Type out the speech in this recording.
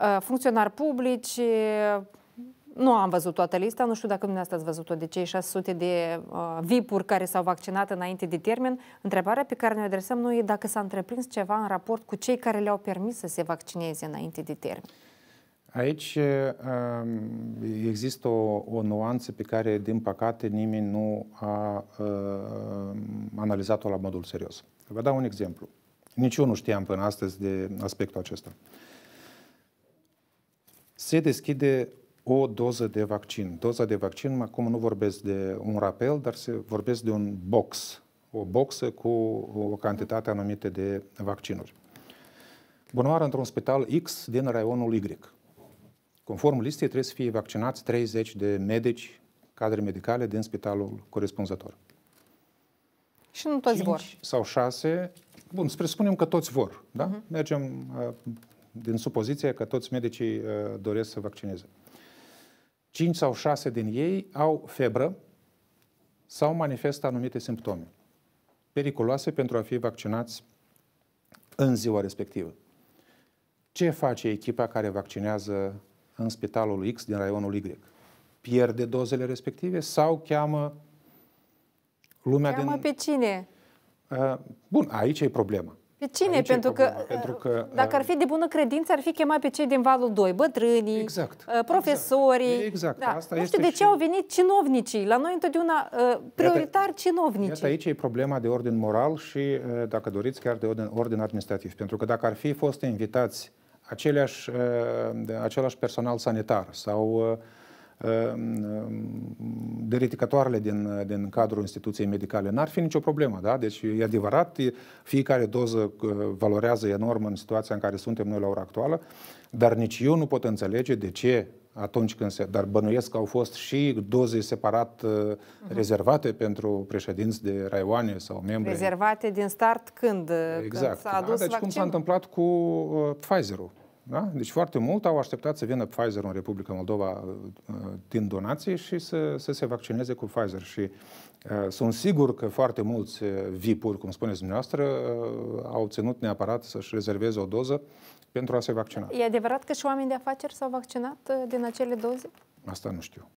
Uh, funcționari publici, uh, nu am văzut toată lista, nu știu dacă dumneavoastră ați văzut-o, de cei 600 de uh, VIP-uri care s-au vaccinat înainte de termen. Întrebarea pe care ne adresăm noi e dacă s-a întreprins ceva în raport cu cei care le-au permis să se vaccineze înainte de termen. Aici uh, um, există o, o nuanță pe care, din păcate, nimeni nu a uh, analizat-o la modul serios. Vă dau un exemplu. Nici eu nu știam până astăzi de aspectul acesta. Uh, se deschide o doză de vaccin. Doza de vaccin, acum nu vorbesc de un rapel, dar se vorbesc de un box, o boxă cu o cantitate anumită de vaccinuri. Bunoară într-un spital X din raionul Y. Conform listei trebuie să fie vaccinați 30 de medici, cadre medicale din spitalul corespunzător. Și nu toți vor. sau șase, bun, să presupunem că toți vor, da? Uh-huh. Mergem uh, din supoziția că toți medicii uh, doresc să vaccineze. 5 sau 6 din ei au febră sau manifestă anumite simptome periculoase pentru a fi vaccinați în ziua respectivă. Ce face echipa care vaccinează în spitalul X din raionul Y? Pierde dozele respective sau cheamă lumea cheamă din... pe cine? Uh, bun, aici e problema. Pe cine? pentru, că, uh, pentru că dacă ar fi de bună credință, ar fi chemat pe cei din valul 2, bătrânii, exact, uh, profesorii. Exact. exact. Da. Asta nu știu de ce și... au venit cinovnicii. La noi întotdeauna uh, prioritar iată, cinovnicii. Iată aici e problema de ordin moral și, dacă doriți, chiar de ordin, ordin administrativ. Pentru că dacă ar fi fost invitați aceleași, același personal sanitar sau dereticătoarele din, din cadrul instituției medicale. N-ar fi nicio problemă, da? Deci e adevărat, fiecare doză uh, valorează enorm în situația în care suntem noi la ora actuală, dar nici eu nu pot înțelege de ce atunci când se... Dar bănuiesc că au fost și doze separat uh, huh mhm. rezervate pentru președinți de raioane sau membri. Rezervate din start când? Exact. Când s-a da? adus da, deci vaccin? cum s-a întâmplat cu uh, Pfizer-ul. Da? Deci foarte mult au așteptat să vină Pfizer în Republica Moldova uh, uh, din donații și să, să se vaccineze cu Pfizer. Și uh, sunt sigur că foarte mulți uh, VIP-uri, cum spuneți dumneavoastră, uh, au ținut neapărat să-și rezerveze o doză pentru a se vaccina. E adevărat că și oamenii de afaceri s-au vaccinat din acele doze? Asta nu știu.